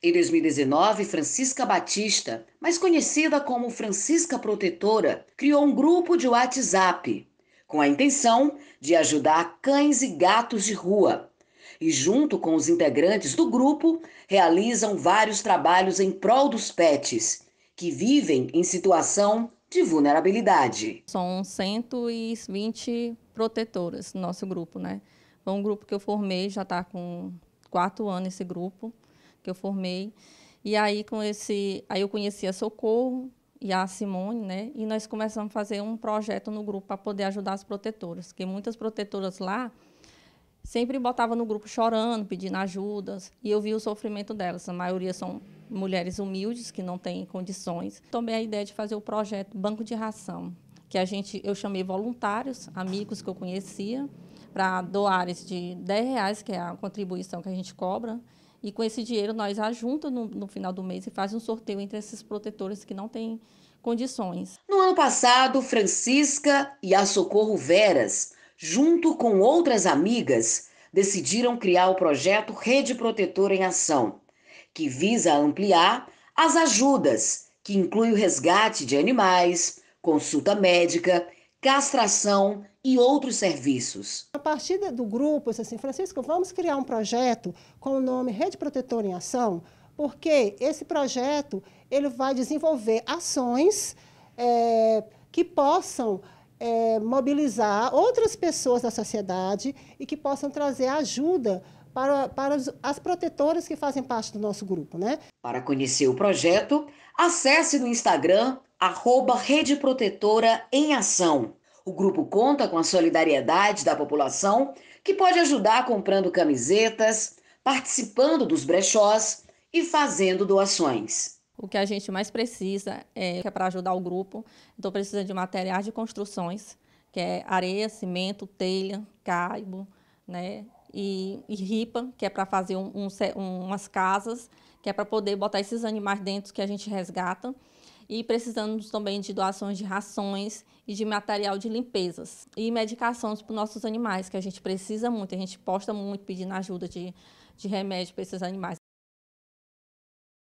Em 2019, Francisca Batista, mais conhecida como Francisca Protetora, criou um grupo de WhatsApp com a intenção de ajudar cães e gatos de rua. E, junto com os integrantes do grupo, realizam vários trabalhos em prol dos pets, que vivem em situação de vulnerabilidade. São 120 protetoras no nosso grupo, né? É um grupo que eu formei, já está com quatro anos esse grupo que eu formei. E aí com esse, aí eu conheci a Socorro e a Simone, né? E nós começamos a fazer um projeto no grupo para poder ajudar as protetoras, porque muitas protetoras lá sempre botava no grupo chorando, pedindo ajudas e eu vi o sofrimento delas. A maioria são mulheres humildes que não têm condições. Tomei a ideia de fazer o projeto Banco de Ração, que a gente eu chamei voluntários, amigos que eu conhecia, para doares de 10 reais, que é a contribuição que a gente cobra, e com esse dinheiro nós ajunta no, no final do mês e faz um sorteio entre esses protetores que não têm condições. No ano passado, Francisca e a Socorro Veras, junto com outras amigas, decidiram criar o projeto Rede Protetora em Ação, que visa ampliar as ajudas, que inclui o resgate de animais, consulta médica castração e outros serviços. A partir do grupo, assim, Francisco, vamos criar um projeto com o nome Rede Protetora em Ação, porque esse projeto ele vai desenvolver ações é, que possam é, mobilizar outras pessoas da sociedade e que possam trazer ajuda para, para as protetoras que fazem parte do nosso grupo. Né? Para conhecer o projeto, acesse no Instagram arroba Rede Protetora em Ação. O grupo conta com a solidariedade da população, que pode ajudar comprando camisetas, participando dos brechós e fazendo doações. O que a gente mais precisa é, é para ajudar o grupo. Estou precisando de materiais de construções, que é areia, cimento, telha, caibo, né? E, e ripa, que é para fazer um, um, umas casas, que é para poder botar esses animais dentro que a gente resgata e precisamos também de doações de rações e de material de limpezas e medicações para os nossos animais, que a gente precisa muito, a gente posta muito pedindo ajuda de, de remédio para esses animais.